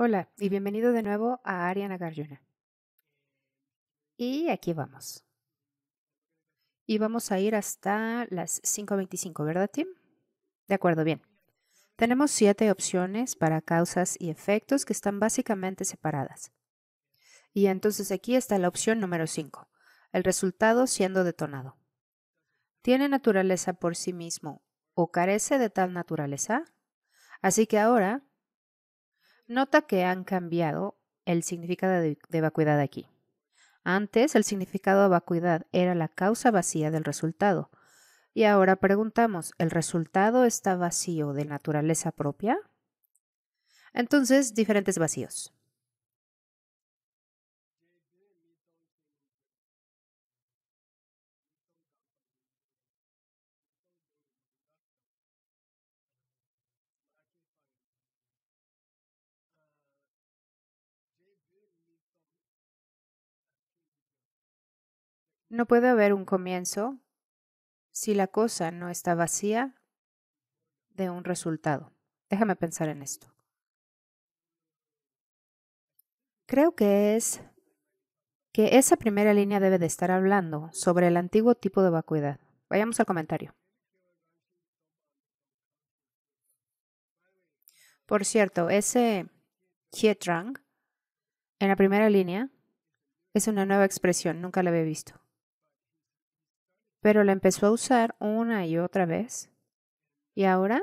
Hola y bienvenido de nuevo a Ariana Garjuna. Y aquí vamos. Y vamos a ir hasta las 5.25, ¿verdad, Tim? De acuerdo, bien. Tenemos siete opciones para causas y efectos que están básicamente separadas. Y entonces aquí está la opción número 5, el resultado siendo detonado. ¿Tiene naturaleza por sí mismo o carece de tal naturaleza? Así que ahora Nota que han cambiado el significado de vacuidad aquí. Antes el significado de vacuidad era la causa vacía del resultado. Y ahora preguntamos, ¿el resultado está vacío de naturaleza propia? Entonces, diferentes vacíos. No puede haber un comienzo si la cosa no está vacía de un resultado. Déjame pensar en esto. Creo que es que esa primera línea debe de estar hablando sobre el antiguo tipo de vacuidad. Vayamos al comentario. Por cierto, ese Kietrang en la primera línea es una nueva expresión, nunca la había visto pero la empezó a usar una y otra vez. Y ahora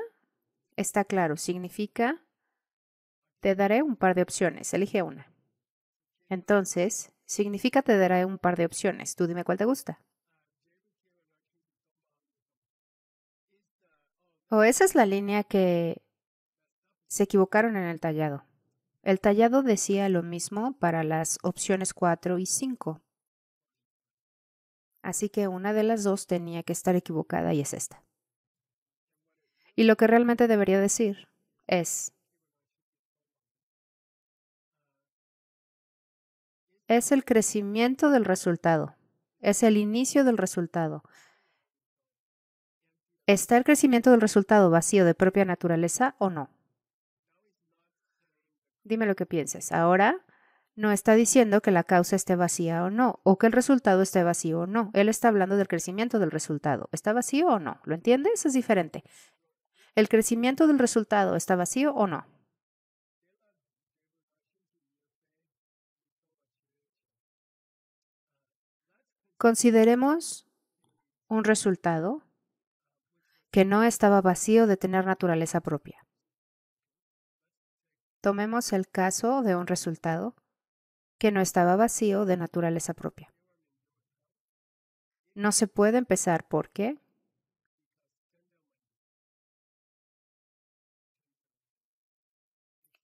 está claro, significa te daré un par de opciones, elige una. Entonces, significa te daré un par de opciones, tú dime cuál te gusta. O esa es la línea que se equivocaron en el tallado. El tallado decía lo mismo para las opciones 4 y 5, Así que una de las dos tenía que estar equivocada y es esta. Y lo que realmente debería decir es, es el crecimiento del resultado, es el inicio del resultado. ¿Está el crecimiento del resultado vacío de propia naturaleza o no? Dime lo que pienses. Ahora no está diciendo que la causa esté vacía o no, o que el resultado esté vacío o no. Él está hablando del crecimiento del resultado. ¿Está vacío o no? ¿Lo entiendes? Es diferente. ¿El crecimiento del resultado está vacío o no? Consideremos un resultado que no estaba vacío de tener naturaleza propia. Tomemos el caso de un resultado que no estaba vacío de naturaleza propia. No se puede empezar porque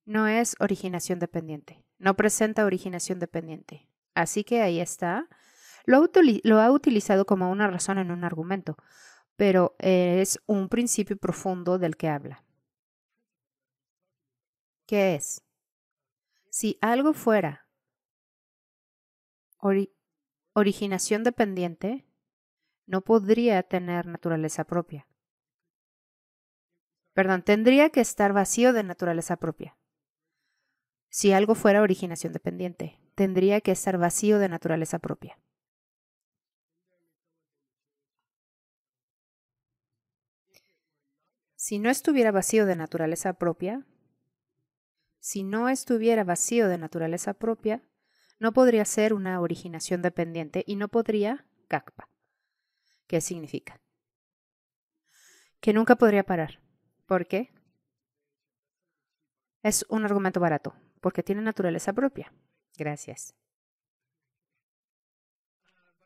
no es originación dependiente, no presenta originación dependiente. Así que ahí está. Lo, lo ha utilizado como una razón en un argumento, pero es un principio profundo del que habla. ¿Qué es? Si algo fuera originación dependiente no podría tener naturaleza propia. Perdón, tendría que estar vacío de naturaleza propia. Si algo fuera originación dependiente, tendría que estar vacío de naturaleza propia. Si no estuviera vacío de naturaleza propia, si no estuviera vacío de naturaleza propia, no podría ser una originación dependiente y no podría CACPA. ¿Qué significa? Que nunca podría parar. ¿Por qué? Es un argumento barato, porque tiene naturaleza propia. Gracias.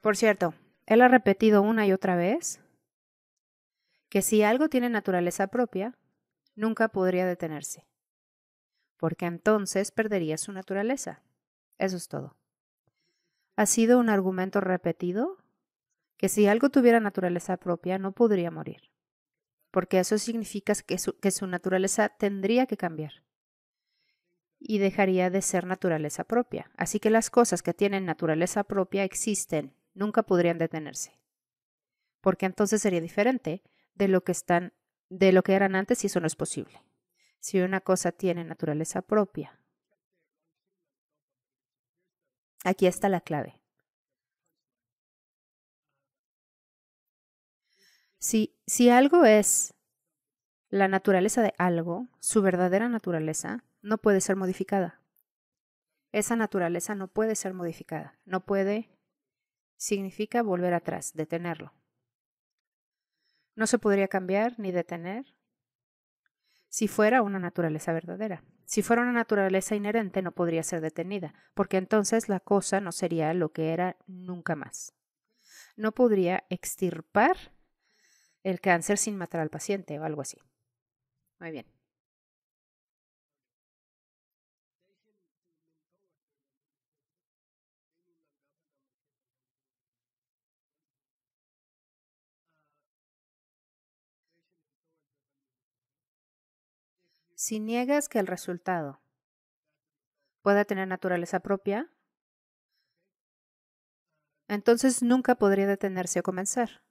Por cierto, él ha repetido una y otra vez que si algo tiene naturaleza propia, nunca podría detenerse, porque entonces perdería su naturaleza. Eso es todo. Ha sido un argumento repetido que si algo tuviera naturaleza propia no podría morir, porque eso significa que su, naturaleza tendría que cambiar y dejaría de ser naturaleza propia. Así que las cosas que tienen naturaleza propia existen, nunca podrían detenerse, porque entonces sería diferente de lo que de lo que eran antes y eso no es posible. Si una cosa tiene naturaleza propia, Aquí está la clave. Si, si algo es la naturaleza de algo, su verdadera naturaleza, no puede ser modificada. Esa naturaleza no puede ser modificada, no puede significa volver atrás, detenerlo. No se podría cambiar ni detener si fuera una naturaleza verdadera. Si fuera una naturaleza inherente no podría ser detenida, porque entonces la cosa no sería lo que era nunca más. No podría extirpar el cáncer sin matar al paciente o algo así. Muy bien. Si niegas que el resultado pueda tener naturaleza propia, entonces nunca podría detenerse o comenzar.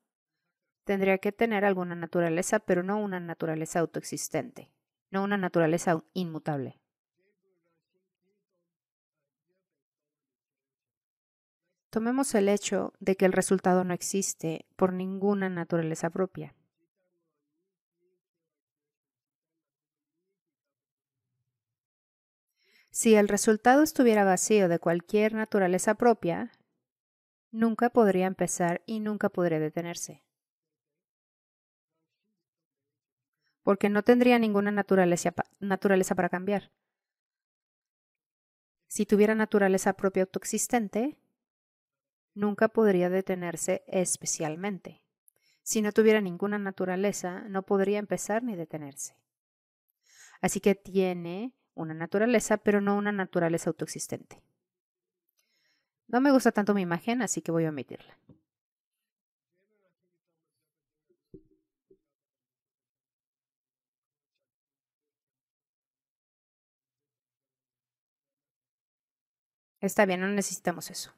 Tendría que tener alguna naturaleza, pero no una naturaleza autoexistente, no una naturaleza inmutable. Tomemos el hecho de que el resultado no existe por ninguna naturaleza propia. Si el resultado estuviera vacío de cualquier naturaleza propia, nunca podría empezar y nunca podría detenerse. Porque no tendría ninguna naturaleza, naturaleza para cambiar. Si tuviera naturaleza propia autoexistente, nunca podría detenerse especialmente. Si no tuviera ninguna naturaleza, no podría empezar ni detenerse. Así que tiene una naturaleza, pero no una naturaleza autoexistente. No me gusta tanto mi imagen, así que voy a omitirla. Está bien, no necesitamos eso.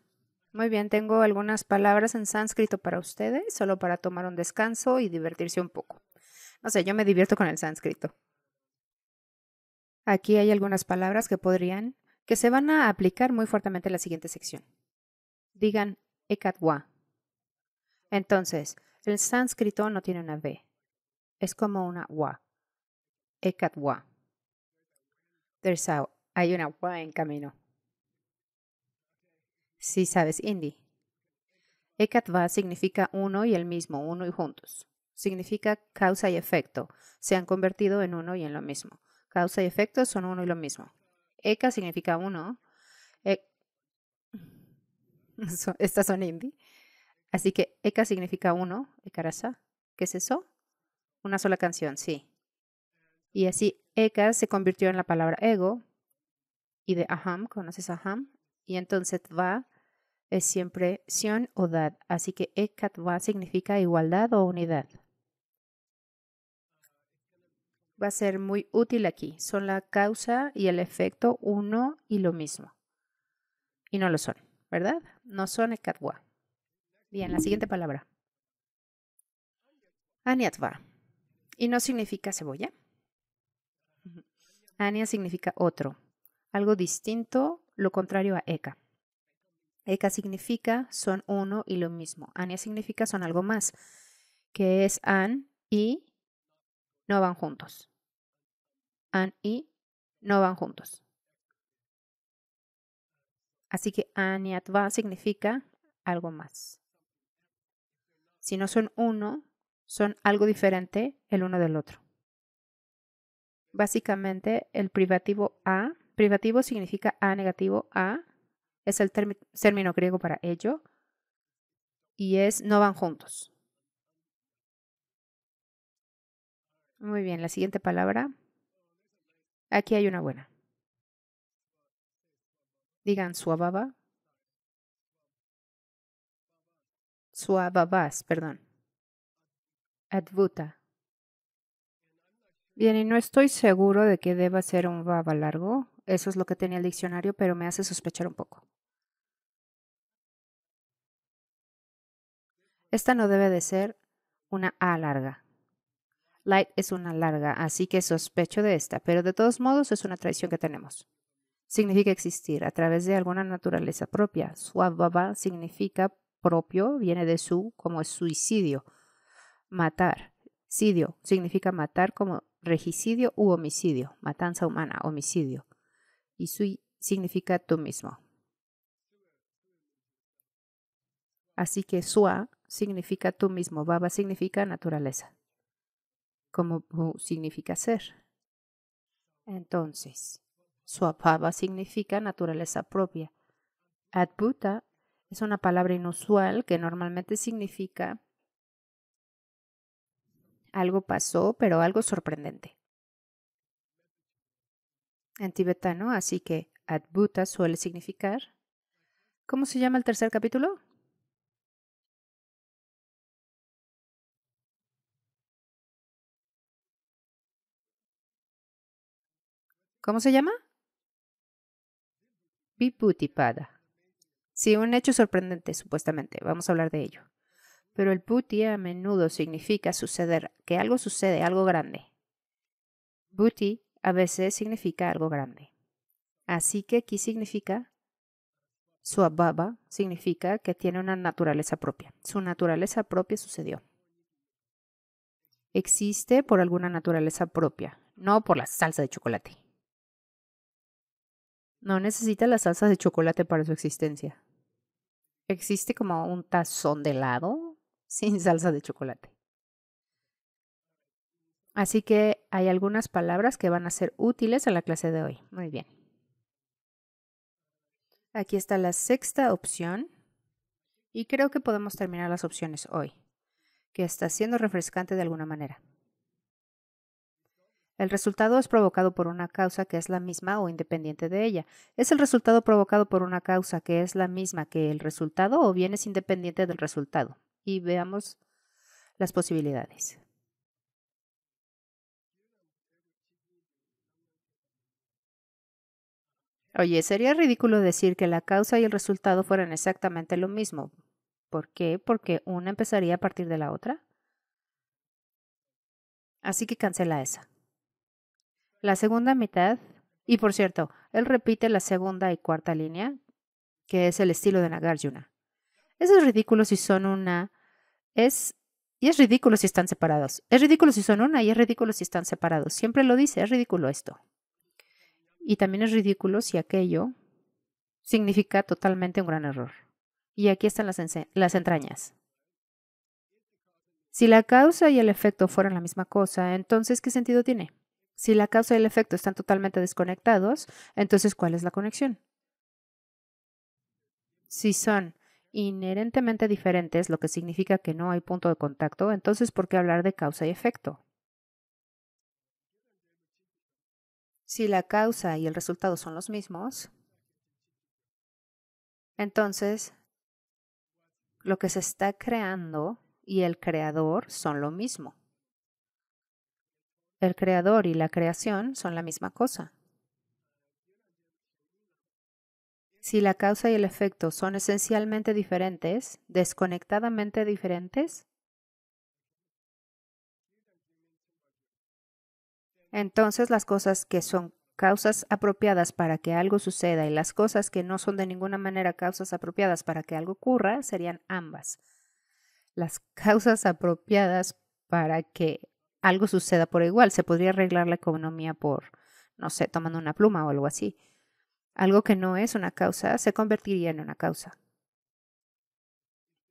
Muy bien, tengo algunas palabras en sánscrito para ustedes, solo para tomar un descanso y divertirse un poco. No sé, yo me divierto con el sánscrito. Aquí hay algunas palabras que podrían, que se van a aplicar muy fuertemente en la siguiente sección. Digan ekatwa. Entonces, el sánscrito no tiene una B. Es como una wa. Ekatwa. There's a, hay una wa en camino. Si sabes hindi. Ekatwa significa uno y el mismo, uno y juntos. Significa causa y efecto. Se han convertido en uno y en lo mismo. Causa y efecto son uno y lo mismo. Eka significa uno. E estas son hindi. Así que Eka significa uno, Ekarasa. ¿Qué es eso? Una sola canción, sí. Y así Eka se convirtió en la palabra ego y de Aham, ¿conoces Aham? Y entonces va es siempre Sion o Dad. Así que va significa igualdad o unidad va a ser muy útil aquí. Son la causa y el efecto uno y lo mismo. Y no lo son, ¿verdad? No son ekatwa. Bien, la siguiente palabra. Aniatva. Y no significa cebolla. Ania significa otro, algo distinto, lo contrario a eka. Eka significa son uno y lo mismo. Ania significa son algo más, que es an y no van juntos. An y no van juntos. Así que an y atva significa algo más. Si no son uno, son algo diferente el uno del otro. Básicamente, el privativo a, privativo significa a negativo a, es el término griego para ello, y es no van juntos. Muy bien, la siguiente palabra. Aquí hay una buena. Digan suababa. Suababas, perdón. Advuta. Bien, y no estoy seguro de que deba ser un baba largo. Eso es lo que tenía el diccionario, pero me hace sospechar un poco. Esta no debe de ser una A larga. Light es una larga, así que sospecho de esta, pero de todos modos es una tradición que tenemos. Significa existir a través de alguna naturaleza propia. Baba significa propio, viene de su como suicidio, matar. Sidio significa matar como regicidio u homicidio, matanza humana, homicidio. Y sui significa tú mismo. Así que sua significa tú mismo, baba significa naturaleza como significa ser. Entonces, Swapava significa naturaleza propia. Adbhuta es una palabra inusual que normalmente significa algo pasó, pero algo sorprendente. En tibetano, así que Adbhuta suele significar. ¿Cómo se llama el tercer capítulo? ¿Cómo se llama? Biputipada. Sí, un hecho sorprendente, supuestamente. Vamos a hablar de ello. Pero el puti a menudo significa suceder, que algo sucede, algo grande. Buti a veces significa algo grande. Así que aquí significa Suababa significa que tiene una naturaleza propia. Su naturaleza propia sucedió. Existe por alguna naturaleza propia, no por la salsa de chocolate. No necesita las salsas de chocolate para su existencia. Existe como un tazón de helado sin salsa de chocolate. Así que hay algunas palabras que van a ser útiles a la clase de hoy. Muy bien. Aquí está la sexta opción y creo que podemos terminar las opciones hoy, que está siendo refrescante de alguna manera. El resultado es provocado por una causa que es la misma o independiente de ella. Es el resultado provocado por una causa que es la misma que el resultado o bien es independiente del resultado. Y veamos las posibilidades. Oye, sería ridículo decir que la causa y el resultado fueran exactamente lo mismo. ¿Por qué? Porque una empezaría a partir de la otra. Así que cancela esa. La segunda mitad, y por cierto, él repite la segunda y cuarta línea, que es el estilo de Nagarjuna. Eso es ridículo si son una. Es. Y es ridículo si están separados. Es ridículo si son una y es ridículo si están separados. Siempre lo dice, es ridículo esto. Y también es ridículo si aquello significa totalmente un gran error. Y aquí están las, las entrañas. Si la causa y el efecto fueran la misma cosa, entonces ¿qué sentido tiene? Si la causa y el efecto están totalmente desconectados, entonces ¿cuál es la conexión? Si son inherentemente diferentes, lo que significa que no hay punto de contacto, entonces ¿por qué hablar de causa y efecto? Si la causa y el resultado son los mismos, entonces lo que se está creando y el creador son lo mismo. El creador y la creación son la misma cosa. Si la causa y el efecto son esencialmente diferentes, desconectadamente diferentes, entonces las cosas que son causas apropiadas para que algo suceda y las cosas que no son de ninguna manera causas apropiadas para que algo ocurra serían ambas. Las causas apropiadas para que algo suceda por igual. Se podría arreglar la economía por, no sé, tomando una pluma o algo así. Algo que no es una causa se convertiría en una causa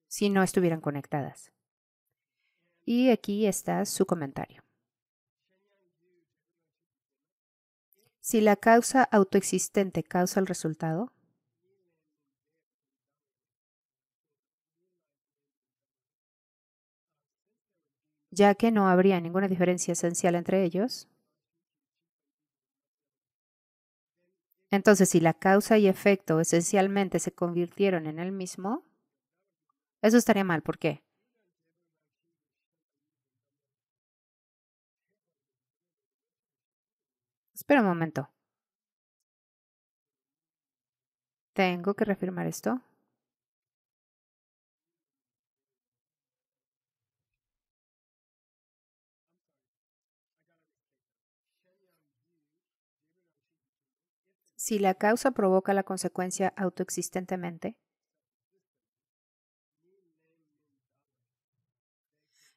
si no estuvieran conectadas. Y aquí está su comentario. Si la causa autoexistente causa el resultado, ya que no habría ninguna diferencia esencial entre ellos. Entonces, si la causa y efecto esencialmente se convirtieron en el mismo, eso estaría mal. ¿Por qué? Espera un momento. Tengo que reafirmar esto. si la causa provoca la consecuencia autoexistentemente?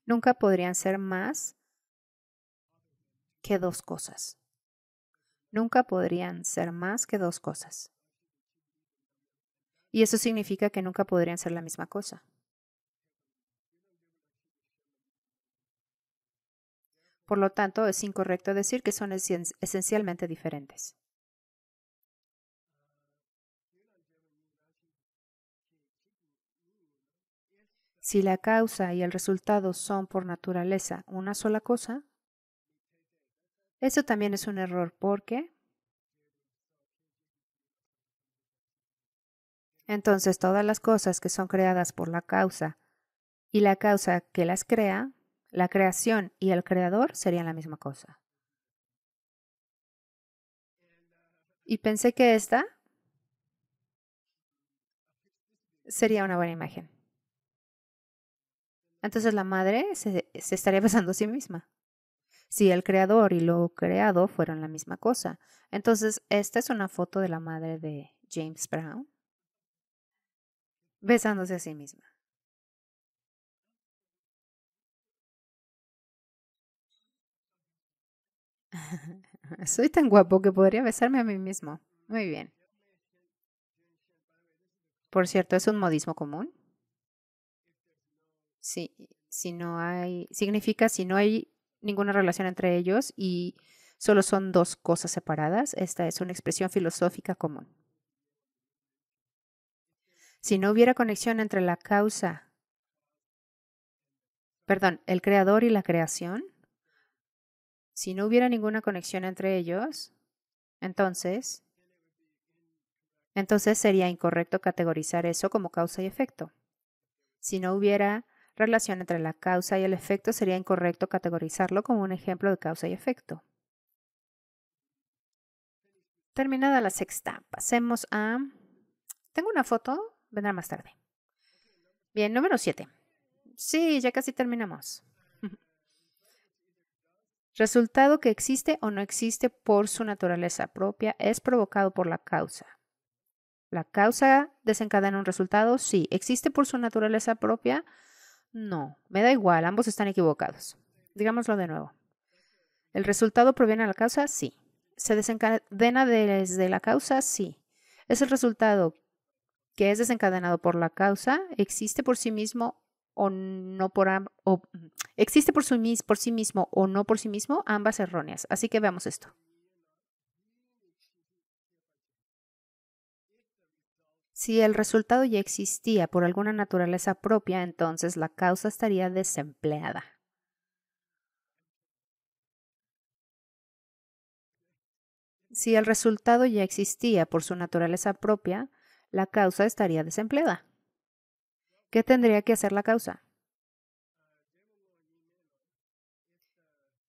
Nunca podrían ser más que dos cosas. Nunca podrían ser más que dos cosas. Y eso significa que nunca podrían ser la misma cosa. Por lo tanto, es incorrecto decir que son esencialmente diferentes. Si la causa y el resultado son por naturaleza una sola cosa, eso también es un error porque entonces todas las cosas que son creadas por la causa y la causa que las crea, la creación y el creador serían la misma cosa. Y pensé que esta sería una buena imagen. Entonces la madre se, se estaría besando a sí misma. Si el creador y lo creado fueron la misma cosa. Entonces, esta es una foto de la madre de James Brown besándose a sí misma. Soy tan guapo que podría besarme a mí mismo. Muy bien. Por cierto, es un modismo común si, si no hay, significa si no hay ninguna relación entre ellos y solo son dos cosas separadas. Esta es una expresión filosófica común. Si no hubiera conexión entre la causa, perdón, el creador y la creación, si no hubiera ninguna conexión entre ellos, entonces, entonces sería incorrecto categorizar eso como causa y efecto. Si no hubiera relación entre la causa y el efecto, sería incorrecto categorizarlo como un ejemplo de causa y efecto. Terminada la sexta, pasemos a... Tengo una foto, vendrá más tarde. Bien, número 7. Sí, ya casi terminamos. Resultado que existe o no existe por su naturaleza propia es provocado por la causa. ¿La causa desencadena un resultado? Sí. ¿Existe por su naturaleza propia? No, me da igual, ambos están equivocados. Digámoslo de nuevo. ¿El resultado proviene de la causa? Sí. ¿Se desencadena desde la causa? Sí. ¿Es el resultado que es desencadenado por la causa? ¿Existe por sí mismo o no por o, mm, existe por sí mismo o no por sí mismo? Ambas erróneas. Así que veamos esto. Si el resultado ya existía por alguna naturaleza propia, entonces la causa estaría desempleada. Si el resultado ya existía por su naturaleza propia, la causa estaría desempleada. ¿Qué tendría que hacer la causa?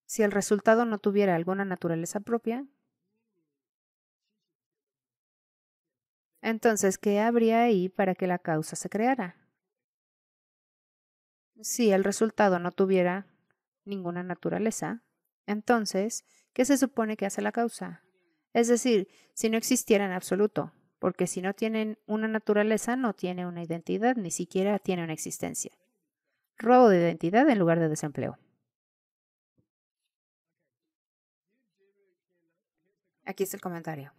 Si el resultado no tuviera alguna naturaleza propia, Entonces, ¿qué habría ahí para que la causa se creara? Si el resultado no tuviera ninguna naturaleza, entonces, ¿qué se supone que hace la causa? Es decir, si no existiera en absoluto, porque si no tienen una naturaleza no tiene una identidad, ni siquiera tiene una existencia. Robo de identidad en lugar de desempleo. Aquí está el comentario.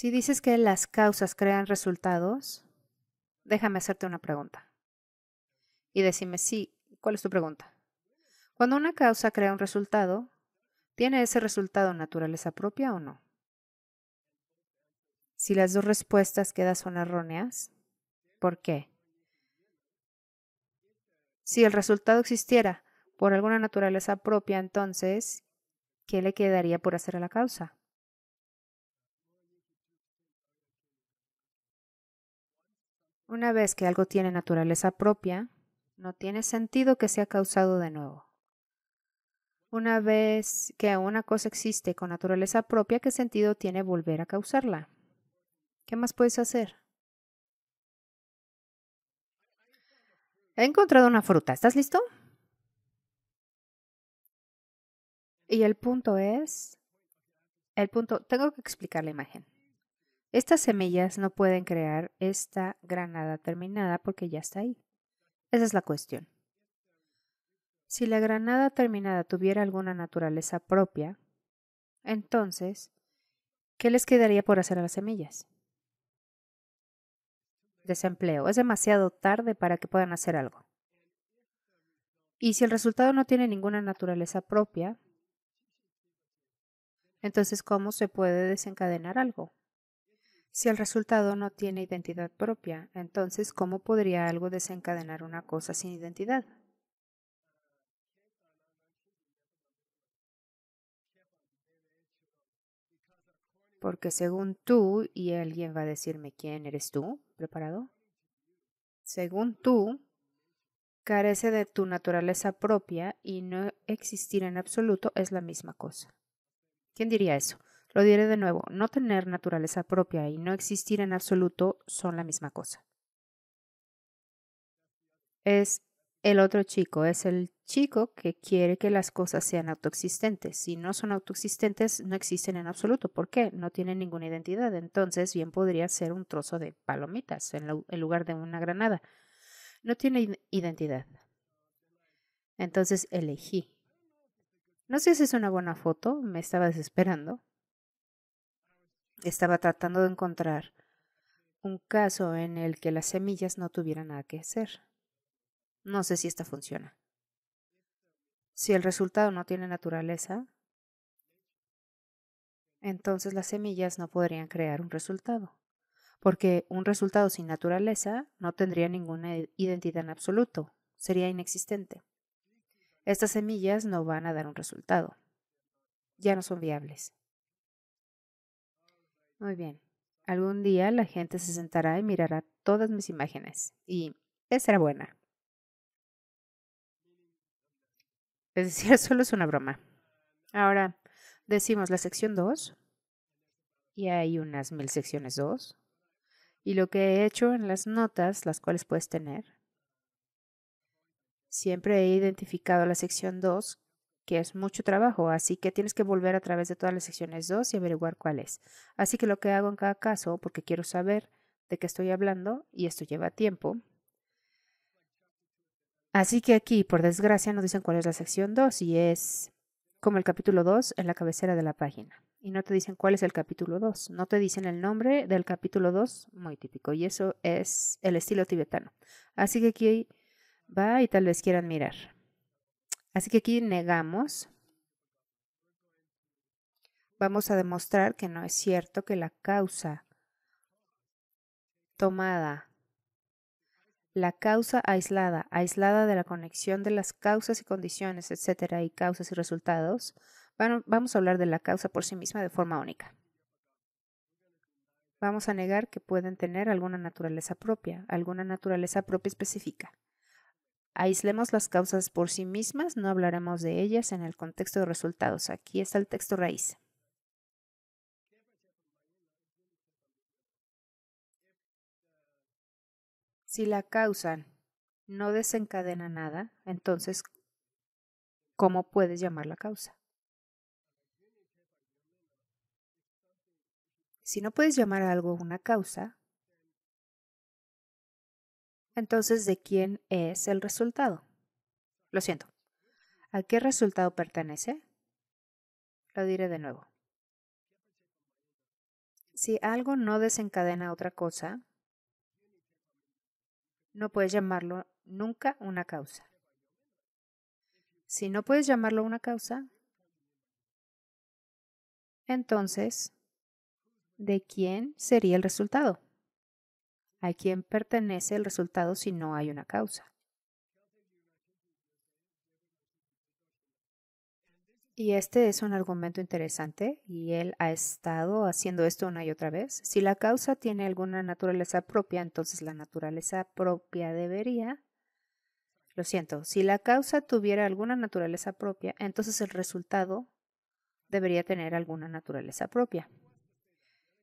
Si dices que las causas crean resultados, déjame hacerte una pregunta. Y decime, sí, ¿cuál es tu pregunta? Cuando una causa crea un resultado, ¿tiene ese resultado naturaleza propia o no? Si las dos respuestas que son erróneas, ¿por qué? Si el resultado existiera por alguna naturaleza propia, entonces, ¿qué le quedaría por hacer a la causa? Una vez que algo tiene naturaleza propia, no tiene sentido que sea causado de nuevo. Una vez que una cosa existe con naturaleza propia, ¿qué sentido tiene volver a causarla? ¿Qué más puedes hacer? He encontrado una fruta. ¿Estás listo? Y el punto es, el punto, tengo que explicar la imagen. Estas semillas no pueden crear esta granada terminada porque ya está ahí. Esa es la cuestión. Si la granada terminada tuviera alguna naturaleza propia, entonces, ¿qué les quedaría por hacer a las semillas? Desempleo. Es demasiado tarde para que puedan hacer algo. Y si el resultado no tiene ninguna naturaleza propia, entonces, ¿cómo se puede desencadenar algo? Si el resultado no tiene identidad propia, entonces ¿cómo podría algo desencadenar una cosa sin identidad? Porque según tú, y alguien va a decirme quién eres tú, ¿preparado? Según tú, carece de tu naturaleza propia y no existir en absoluto es la misma cosa. ¿Quién diría eso? Lo diré de nuevo, no tener naturaleza propia y no existir en absoluto son la misma cosa. Es el otro chico, es el chico que quiere que las cosas sean autoexistentes. Si no son autoexistentes, no existen en absoluto. ¿Por qué? No tienen ninguna identidad. Entonces, bien podría ser un trozo de palomitas en, lugar de una granada. No tiene identidad. Entonces, elegí. No sé si es una buena foto, me estaba desesperando. Estaba tratando de encontrar un caso en el que las semillas no tuvieran nada que hacer. No sé si esta funciona. Si el resultado no tiene naturaleza, entonces las semillas no podrían crear un resultado, porque un resultado sin naturaleza no tendría ninguna identidad en absoluto, sería inexistente. Estas semillas no van a dar un resultado. Ya no son viables. Muy bien. Algún día la gente se sentará y mirará todas mis imágenes. Y esa era buena. Es decir, solo es una broma. Ahora, decimos la sección 2. Y hay unas mil secciones 2. Y lo que he hecho en las notas, las cuales puedes tener. Siempre he identificado la sección 2 que es mucho trabajo, así que tienes que volver a través de todas las secciones 2 y averiguar cuál es. Así que lo que hago en cada caso, porque quiero saber de qué estoy hablando, y esto lleva tiempo. Así que aquí, por desgracia, no dicen cuál es la sección 2 y es como el capítulo 2 en la cabecera de la página. Y no te dicen cuál es el capítulo 2, no te dicen el nombre del capítulo 2, muy típico, y eso es el estilo tibetano. Así que aquí va y tal vez quieran mirar. Así que aquí negamos. Vamos a demostrar que no es cierto que la causa tomada, la causa aislada, aislada de la conexión de las causas y condiciones, etcétera, y causas y resultados, vamos a hablar de la causa por sí misma de forma única. Vamos a negar que pueden tener alguna naturaleza propia, alguna naturaleza propia específica. Aislemos las causas por sí mismas, no hablaremos de ellas en el contexto de resultados. Aquí está el texto raíz. Si la causa no desencadena nada, entonces, ¿cómo puedes llamar la causa? Si no puedes llamar a algo una causa, entonces, ¿de quién es el resultado? Lo siento. ¿A qué resultado pertenece? Lo diré de nuevo. Si algo no desencadena otra cosa, no puedes llamarlo nunca una causa. Si no puedes llamarlo una causa, entonces, ¿de quién sería el resultado? ¿A quién pertenece el resultado si no hay una causa? Y este es un argumento interesante y él ha estado haciendo esto una y otra vez. Si la causa tiene alguna naturaleza propia, entonces la naturaleza propia debería... Lo siento, si la causa tuviera alguna naturaleza propia, entonces el resultado debería tener alguna naturaleza propia.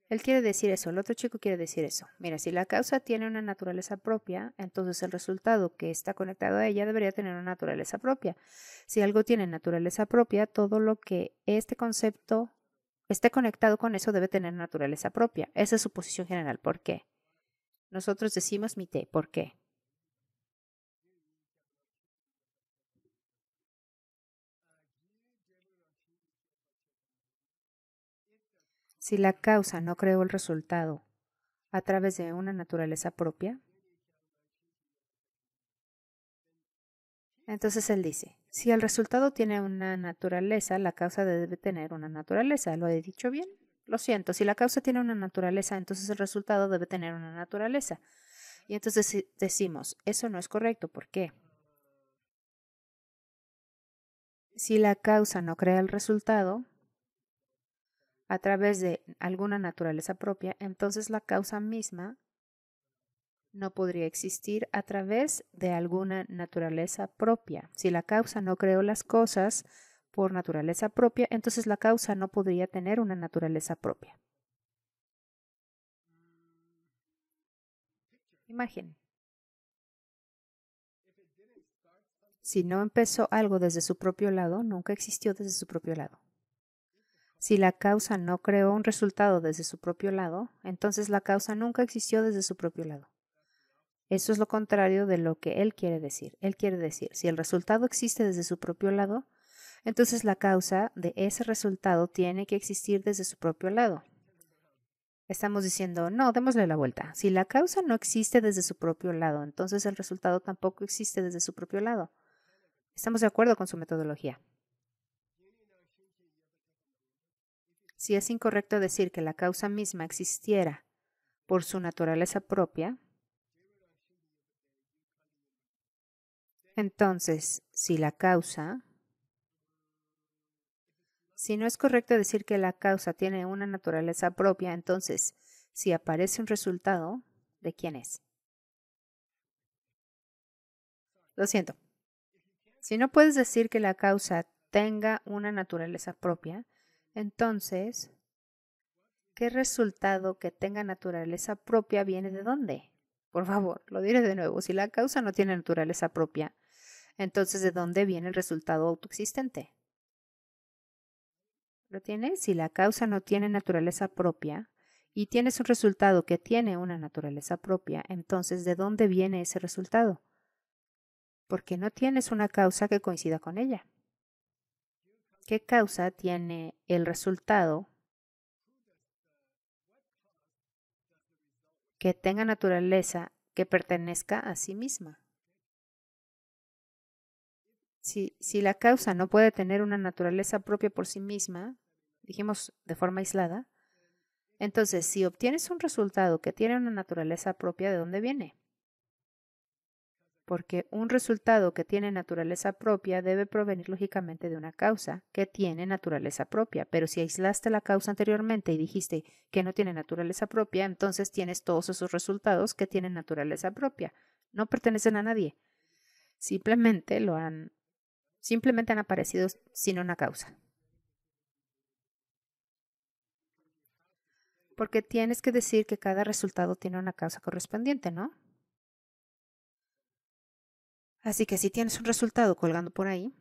Él quiere decir eso, el otro chico quiere decir eso. Mira, si la causa tiene una naturaleza propia, entonces el resultado que está conectado a ella debería tener una naturaleza propia. Si algo tiene naturaleza propia, todo lo que este concepto esté conectado con eso debe tener naturaleza propia. Esa es su posición general. ¿Por qué? Nosotros decimos mi té. ¿Por qué? Si la causa no creó el resultado a través de una naturaleza propia, entonces él dice, si el resultado tiene una naturaleza, la causa debe tener una naturaleza. ¿Lo he dicho bien? Lo siento, si la causa tiene una naturaleza, entonces el resultado debe tener una naturaleza. Y entonces decimos, eso no es correcto, ¿por qué? Si la causa no crea el resultado, a través de alguna naturaleza propia, entonces la causa misma no podría existir a través de alguna naturaleza propia. Si la causa no creó las cosas por naturaleza propia, entonces la causa no podría tener una naturaleza propia. Imagen. Si no empezó algo desde su propio lado, nunca existió desde su propio lado. Si la causa no creó un resultado desde su propio lado, entonces la causa nunca existió desde su propio lado. Eso es lo contrario de lo que él quiere decir. Él quiere decir, si el resultado existe desde su propio lado, entonces la causa de ese resultado tiene que existir desde su propio lado. Estamos diciendo, no, démosle la vuelta. Si la causa no existe desde su propio lado, entonces el resultado tampoco existe desde su propio lado. Estamos de acuerdo con su metodología. Si es incorrecto decir que la causa misma existiera por su naturaleza propia, entonces, si la causa, si no es correcto decir que la causa tiene una naturaleza propia, entonces, si aparece un resultado, ¿de quién es? Lo siento. Si no puedes decir que la causa tenga una naturaleza propia, entonces, ¿qué resultado que tenga naturaleza propia viene de dónde? Por favor, lo diré de nuevo. Si la causa no tiene naturaleza propia, entonces ¿de dónde viene el resultado autoexistente? ¿Lo tienes? Si la causa no tiene naturaleza propia y tienes un resultado que tiene una naturaleza propia, entonces ¿de dónde viene ese resultado? Porque no tienes una causa que coincida con ella. ¿Qué causa tiene el resultado que tenga naturaleza que pertenezca a sí misma? Si, si, la causa no puede tener una naturaleza propia por sí misma, dijimos de forma aislada, entonces si obtienes un resultado que tiene una naturaleza propia, ¿de dónde viene? porque un resultado que tiene naturaleza propia debe provenir lógicamente de una causa que tiene naturaleza propia, pero si aislaste la causa anteriormente y dijiste que no tiene naturaleza propia, entonces tienes todos esos resultados que tienen naturaleza propia, no pertenecen a nadie. Simplemente lo han simplemente han aparecido sin una causa. Porque tienes que decir que cada resultado tiene una causa correspondiente, ¿no? Así que si tienes un resultado colgando por ahí,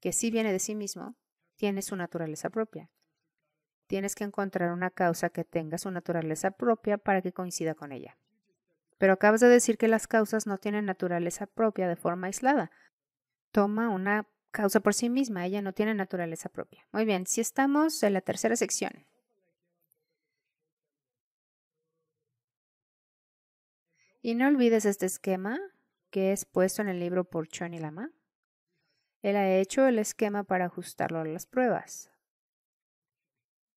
que sí viene de sí mismo, tiene su naturaleza propia. Tienes que encontrar una causa que tenga su naturaleza propia para que coincida con ella. Pero acabas de decir que las causas no tienen naturaleza propia de forma aislada. Toma una causa por sí misma, ella no tiene naturaleza propia. Muy bien, si estamos en la tercera sección. Y no olvides este esquema que es puesto en el libro por Johnny Lama. Él ha hecho el esquema para ajustarlo a las pruebas.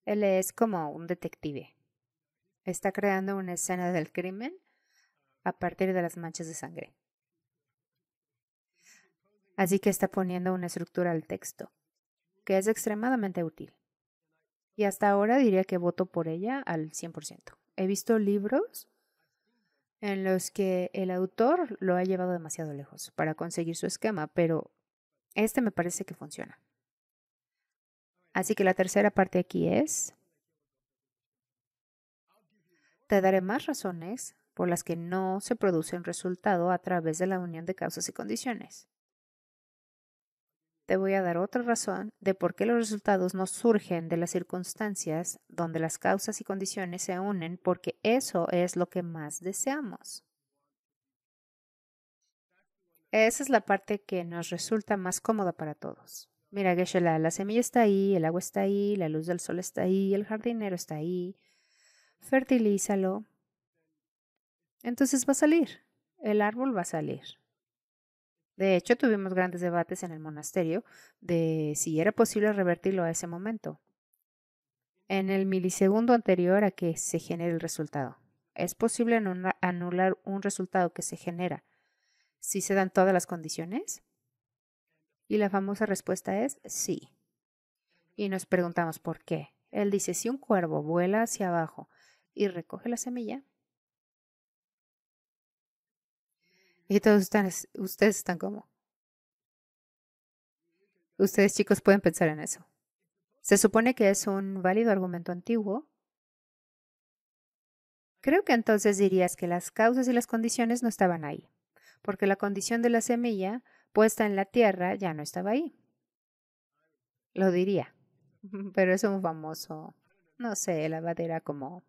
Él es como un detective. Está creando una escena del crimen a partir de las manchas de sangre. Así que está poniendo una estructura al texto, que es extremadamente útil. Y hasta ahora diría que voto por ella al 100%. He visto libros en los que el autor lo ha llevado demasiado lejos para conseguir su esquema, pero este me parece que funciona. Así que la tercera parte aquí es, te daré más razones por las que no se produce un resultado a través de la unión de causas y condiciones te voy a dar otra razón de por qué los resultados no surgen de las circunstancias donde las causas y condiciones se unen, porque eso es lo que más deseamos. Esa es la parte que nos resulta más cómoda para todos. Mira, Geshela, la semilla está ahí, el agua está ahí, la luz del sol está ahí, el jardinero está ahí. Fertilízalo. Entonces va a salir. El árbol va a salir. De hecho, tuvimos grandes debates en el monasterio de si era posible revertirlo a ese momento, en el milisegundo anterior a que se genere el resultado. Es posible anular un resultado que se genera si se dan todas las condiciones. Y la famosa respuesta es sí. Y nos preguntamos por qué. Él dice, si un cuervo vuela hacia abajo y recoge la semilla, Y todos están, ustedes están como. Ustedes chicos pueden pensar en eso. Se supone que es un válido argumento antiguo. Creo que entonces dirías que las causas y las condiciones no estaban ahí, porque la condición de la semilla puesta en la tierra ya no estaba ahí. Lo diría, pero es un famoso, no sé, la verdad como...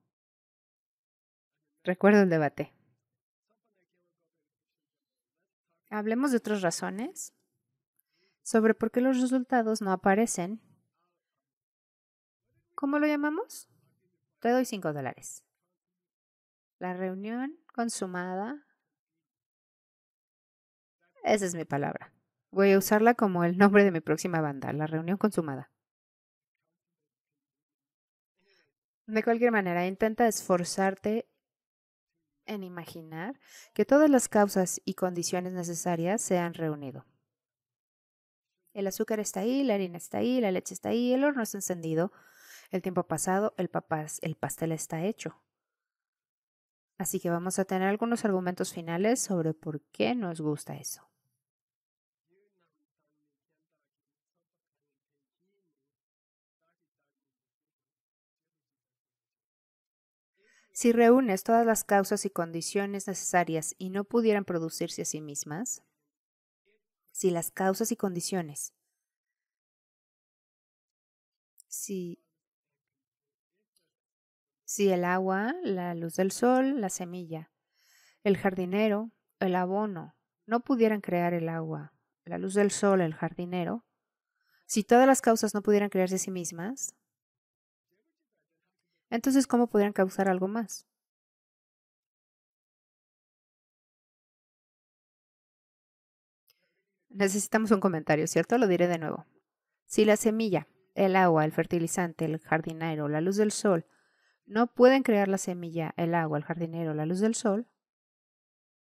Recuerdo el debate. hablemos de otras razones sobre por qué los resultados no aparecen. ¿Cómo lo llamamos? Te doy cinco dólares. La reunión consumada. Esa es mi palabra. Voy a usarla como el nombre de mi próxima banda, la reunión consumada. De cualquier manera, intenta esforzarte en imaginar que todas las causas y condiciones necesarias se han reunido. El azúcar está ahí, la harina está ahí, la leche está ahí, el horno está encendido, el tiempo ha pasado, el, el pastel está hecho. Así que vamos a tener algunos argumentos finales sobre por qué nos gusta eso. Si reúnes todas las causas y condiciones necesarias y no pudieran producirse a sí mismas, si las causas y condiciones, si, si el agua, la luz del sol, la semilla, el jardinero, el abono, no pudieran crear el agua, la luz del sol, el jardinero, si todas las causas no pudieran crearse a sí mismas, entonces, ¿cómo podrían causar algo más? Necesitamos un comentario, ¿cierto? Lo diré de nuevo. Si la semilla, el agua, el fertilizante, el jardinero, la luz del sol, no pueden crear la semilla, el agua, el jardinero, la luz del sol,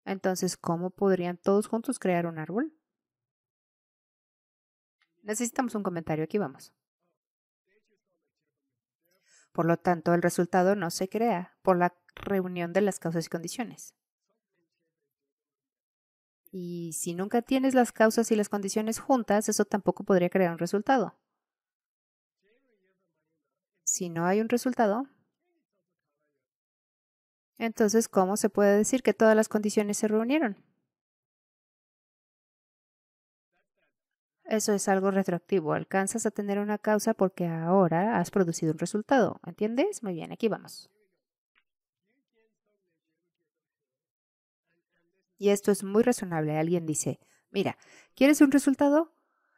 entonces, ¿cómo podrían todos juntos crear un árbol? Necesitamos un comentario, aquí vamos. Por lo tanto, el resultado no se crea por la reunión de las causas y condiciones. Y si nunca tienes las causas y las condiciones juntas, eso tampoco podría crear un resultado. Si no hay un resultado, entonces, ¿cómo se puede decir que todas las condiciones se reunieron? Eso es algo retroactivo. Alcanzas a tener una causa porque ahora has producido un resultado. ¿Entiendes? Muy bien, aquí vamos. Y esto es muy razonable. Alguien dice, mira, ¿quieres un resultado?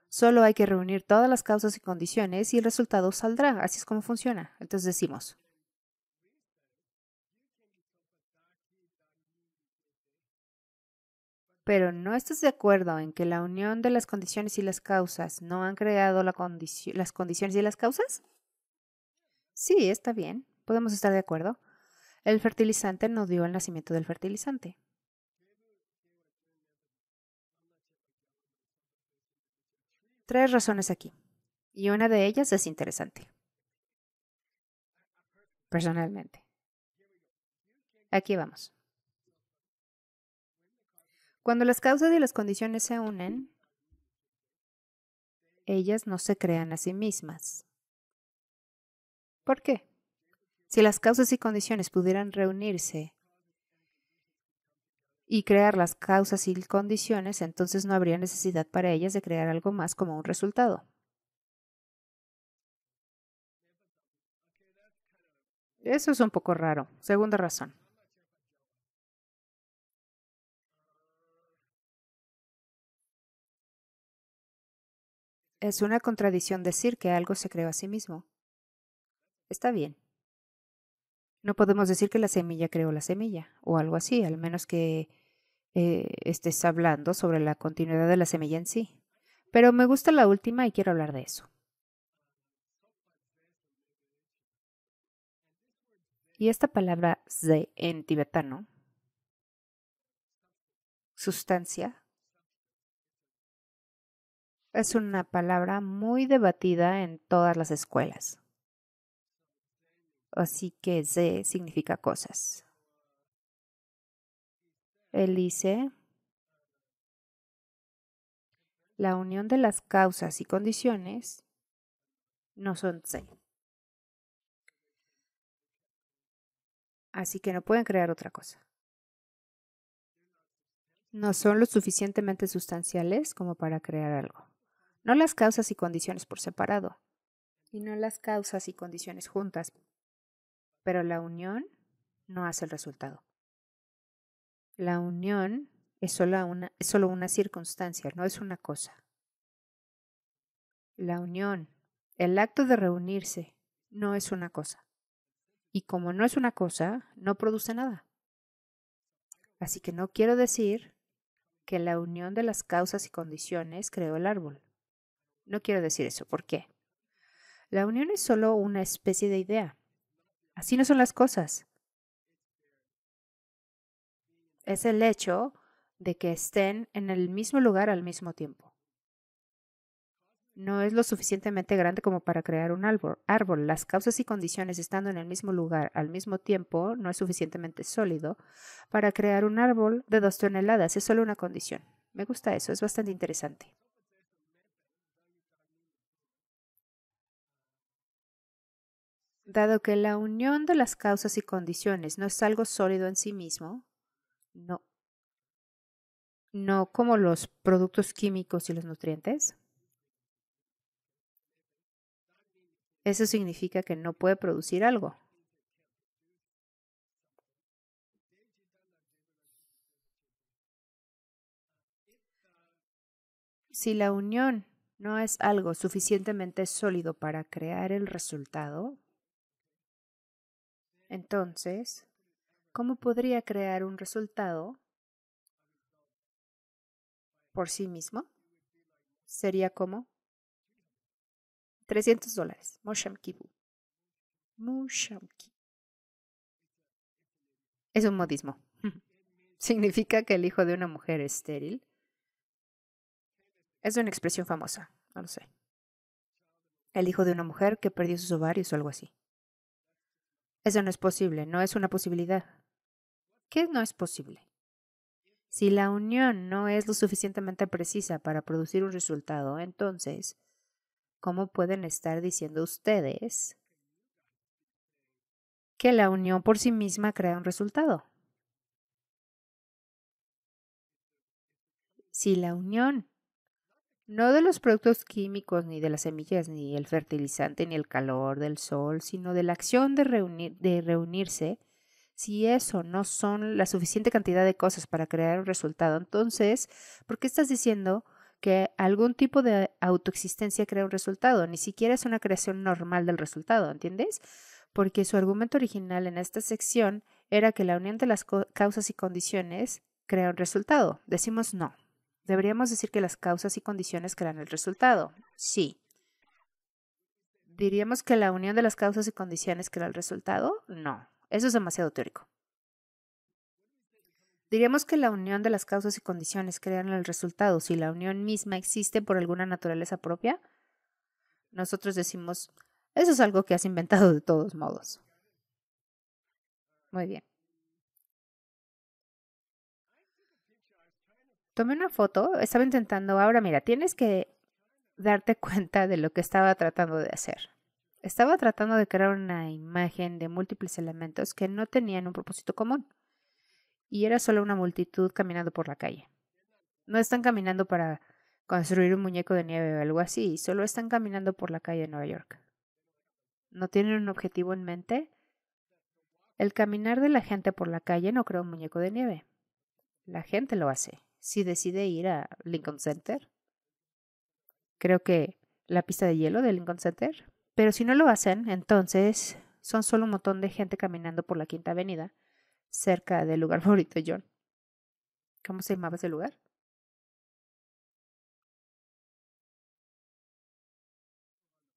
Solo hay que reunir todas las causas y condiciones y el resultado saldrá. Así es como funciona. Entonces decimos, pero no estás de acuerdo en que la unión de las condiciones y las causas no han creado las condiciones y las causas? Sí, está bien, podemos estar de acuerdo. El fertilizante no dio el nacimiento del fertilizante. Tres razones aquí, y una de ellas es interesante. Personalmente. Aquí vamos. Cuando las causas y las condiciones se unen, ellas no se crean a sí mismas. ¿Por qué? Si las causas y condiciones pudieran reunirse y crear las causas y condiciones, entonces no habría necesidad para ellas de crear algo más como un resultado. Eso es un poco raro. Segunda razón. Es una contradicción decir que algo se creó a sí mismo. Está bien. No podemos decir que la semilla creó la semilla, o algo así, al menos que eh, estés hablando sobre la continuidad de la semilla en sí. Pero me gusta la última y quiero hablar de eso. Y esta palabra ze en tibetano, sustancia, es una palabra muy debatida en todas las escuelas. Así que se significa cosas. Él dice, la unión de las causas y condiciones no son se. Así que no pueden crear otra cosa. No son lo suficientemente sustanciales como para crear algo no las causas y condiciones por separado, y no las causas y condiciones juntas, pero la unión no hace el resultado. La unión es solo una, es solo una circunstancia, no es una cosa. La unión, el acto de reunirse, no es una cosa. Y como no es una cosa, no produce nada. Así que no quiero decir que la unión de las causas y condiciones creó el árbol. No quiero decir eso. ¿Por qué? La unión es solo una especie de idea. Así no son las cosas. Es el hecho de que estén en el mismo lugar al mismo tiempo. No es lo suficientemente grande como para crear un árbol. Las causas y condiciones estando en el mismo lugar al mismo tiempo no es suficientemente sólido para crear un árbol de dos toneladas. Es solo una condición. Me gusta eso, es bastante interesante. Dado que la unión de las causas y condiciones no es algo sólido en sí mismo, no, no como los productos químicos y los nutrientes, eso significa que no puede producir algo. Si la unión no es algo suficientemente sólido para crear el resultado, entonces, ¿cómo podría crear un resultado por sí mismo? Sería como 300 dólares. Moshamkibu. Mushamki. Es un modismo. Significa que el hijo de una mujer es estéril es una expresión famosa, no lo sé. El hijo de una mujer que perdió sus ovarios o algo así. Eso no es posible, no es una posibilidad. ¿Qué no es posible? Si la unión no es lo suficientemente precisa para producir un resultado, entonces, ¿cómo pueden estar diciendo ustedes que la unión por sí misma crea un resultado? Si la unión no de los productos químicos, ni de las semillas, ni el fertilizante, ni el calor del sol, sino de la acción de, de reunirse, si eso no son la suficiente cantidad de cosas para crear un resultado, entonces, ¿por qué estás diciendo que algún tipo de autoexistencia crea un resultado? Ni siquiera es una creación normal del resultado, ¿entiendes? Porque su argumento original en esta sección era que la unión de las causas y condiciones crea un resultado. Decimos no, ¿Deberíamos decir que las causas y condiciones crean el resultado? Sí. ¿Diríamos que la unión de las causas y condiciones crea el resultado? No. Eso es demasiado teórico. Diríamos que la unión de las causas y condiciones crean el resultado si la unión misma existe por alguna naturaleza propia. Nosotros decimos, eso es algo que has inventado de todos modos. Muy bien. tomé una foto, estaba intentando, ahora mira, tienes que darte cuenta de lo que estaba tratando de hacer. Estaba tratando de crear una imagen de múltiples elementos que no tenían un propósito común. Y era solo una multitud caminando por la calle. No están caminando para construir un muñeco de nieve o algo así, solo están caminando por la calle de Nueva York. No tienen un objetivo en mente. El caminar de la gente por la calle no crea un muñeco de nieve. La gente lo hace si decide ir a Lincoln Center. Creo que la pista de hielo de Lincoln Center. Pero si no lo hacen, entonces son solo un montón de gente caminando por la Quinta Avenida, cerca del lugar favorito de John. ¿Cómo se llamaba ese lugar?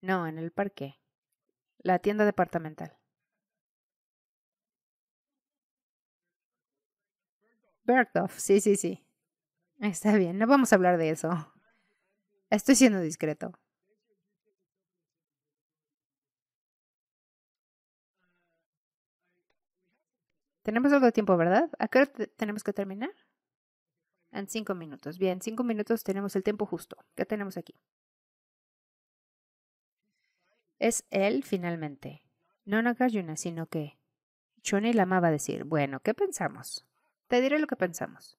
No, en el parque. La tienda departamental. Bergdorf, sí, sí, sí. Está bien, no vamos a hablar de eso. Estoy siendo discreto. Tenemos algo de tiempo, ¿verdad? ¿A qué hora tenemos que terminar? En cinco minutos. Bien, cinco minutos tenemos el tiempo justo. ¿Qué tenemos aquí? Es él finalmente. No Nakayuna, sino que. Choni la amaba decir, bueno, ¿qué pensamos? Te diré lo que pensamos.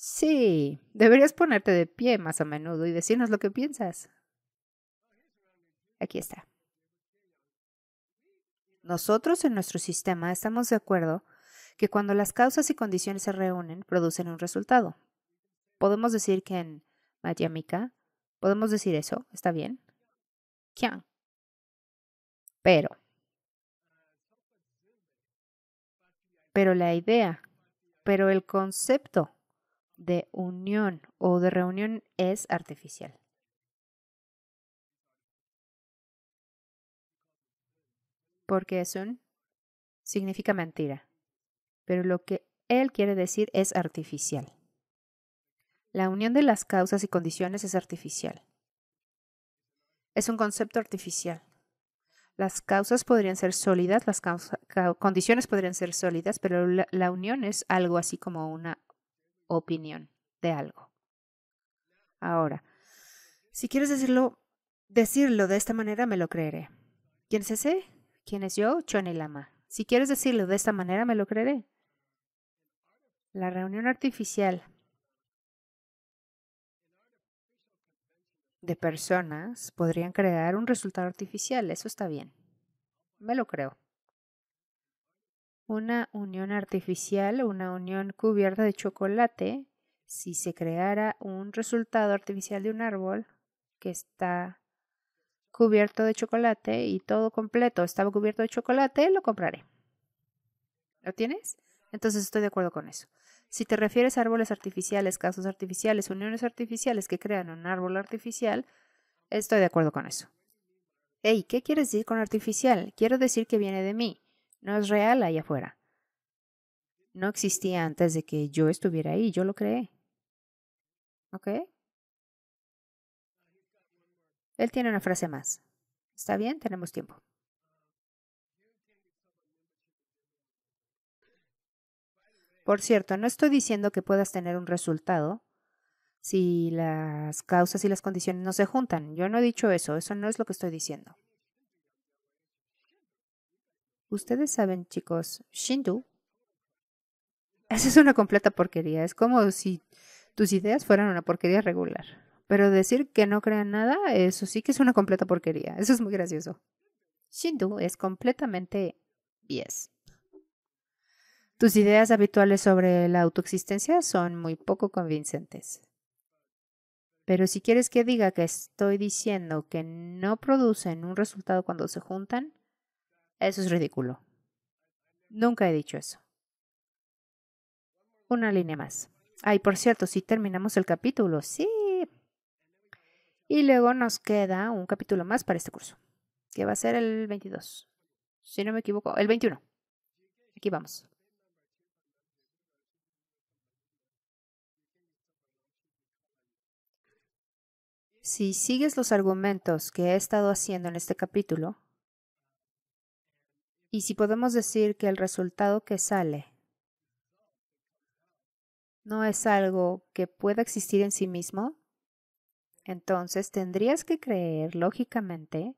Sí, deberías ponerte de pie más a menudo y decirnos lo que piensas. Aquí está. Nosotros en nuestro sistema estamos de acuerdo que cuando las causas y condiciones se reúnen, producen un resultado. Podemos decir que en Matiamika podemos decir eso, ¿está bien? ¿Quién? Pero. Pero la idea, pero el concepto de unión o de reunión es artificial. Porque es un significa mentira, pero lo que él quiere decir es artificial. La unión de las causas y condiciones es artificial. Es un concepto artificial. Las causas podrían ser sólidas, las condiciones podrían ser sólidas, pero la unión es algo así como una opinión de algo. Ahora, si quieres decirlo, decirlo de esta manera me lo creeré. ¿Quién es ese? ¿Quién es yo? Chone Lama. Si quieres decirlo de esta manera me lo creeré. La reunión artificial de personas podrían crear un resultado artificial. Eso está bien. Me lo creo una unión artificial, una unión cubierta de chocolate, si se creara un resultado artificial de un árbol que está cubierto de chocolate y todo completo estaba cubierto de chocolate, lo compraré. ¿Lo tienes? Entonces estoy de acuerdo con eso. Si te refieres a árboles artificiales, casos artificiales, uniones artificiales que crean un árbol artificial, estoy de acuerdo con eso. Hey, ¿qué quieres decir con artificial? Quiero decir que viene de mí. No es real ahí afuera. No existía antes de que yo estuviera ahí, yo lo creé. ¿Ok? Él tiene una frase más. ¿Está bien? Tenemos tiempo. Por cierto, no estoy diciendo que puedas tener un resultado si las causas y las condiciones no se juntan. Yo no he dicho eso, eso no es lo que estoy diciendo. Ustedes saben, chicos, Shindu. Esa es una completa porquería. Es como si tus ideas fueran una porquería regular. Pero decir que no crean nada, eso sí que es una completa porquería. Eso es muy gracioso. Shindu es completamente 10. Tus ideas habituales sobre la autoexistencia son muy poco convincentes. Pero si quieres que diga que estoy diciendo que no producen un resultado cuando se juntan, eso es ridículo. Nunca he dicho eso. Una línea más. Ay, por cierto, si terminamos el capítulo, sí. Y luego nos queda un capítulo más para este curso, que va a ser el 22. Si no me equivoco, el 21. Aquí vamos. Si sigues los argumentos que he estado haciendo en este capítulo, y si podemos decir que el resultado que sale no es algo que pueda existir en sí mismo, entonces tendrías que creer lógicamente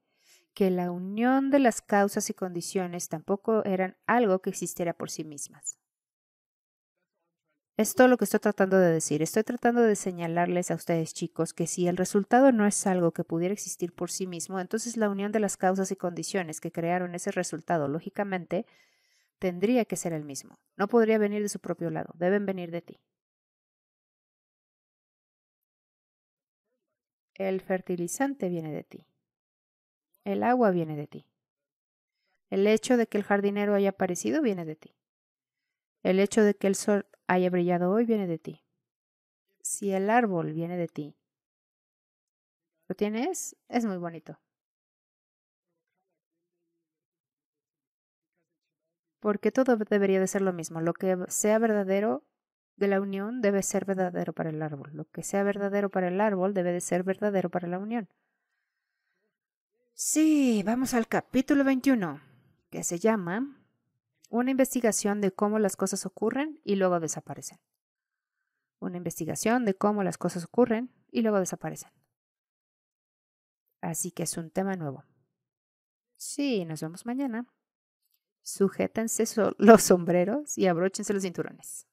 que la unión de las causas y condiciones tampoco eran algo que existiera por sí mismas. Es todo lo que estoy tratando de decir. Estoy tratando de señalarles a ustedes chicos que si el resultado no es algo que pudiera existir por sí mismo, entonces la unión de las causas y condiciones que crearon ese resultado, lógicamente, tendría que ser el mismo. No podría venir de su propio lado, deben venir de ti. El fertilizante viene de ti. El agua viene de ti. El hecho de que el jardinero haya aparecido viene de ti. El hecho de que el sol haya brillado hoy viene de ti. Si el árbol viene de ti, ¿lo tienes? Es muy bonito. Porque todo debería de ser lo mismo. Lo que sea verdadero de la unión debe ser verdadero para el árbol. Lo que sea verdadero para el árbol debe de ser verdadero para la unión. Sí, vamos al capítulo 21, que se llama una investigación de cómo las cosas ocurren y luego desaparecen. Una investigación de cómo las cosas ocurren y luego desaparecen. Así que es un tema nuevo. Sí, nos vemos mañana. Sujétense los sombreros y abróchense los cinturones.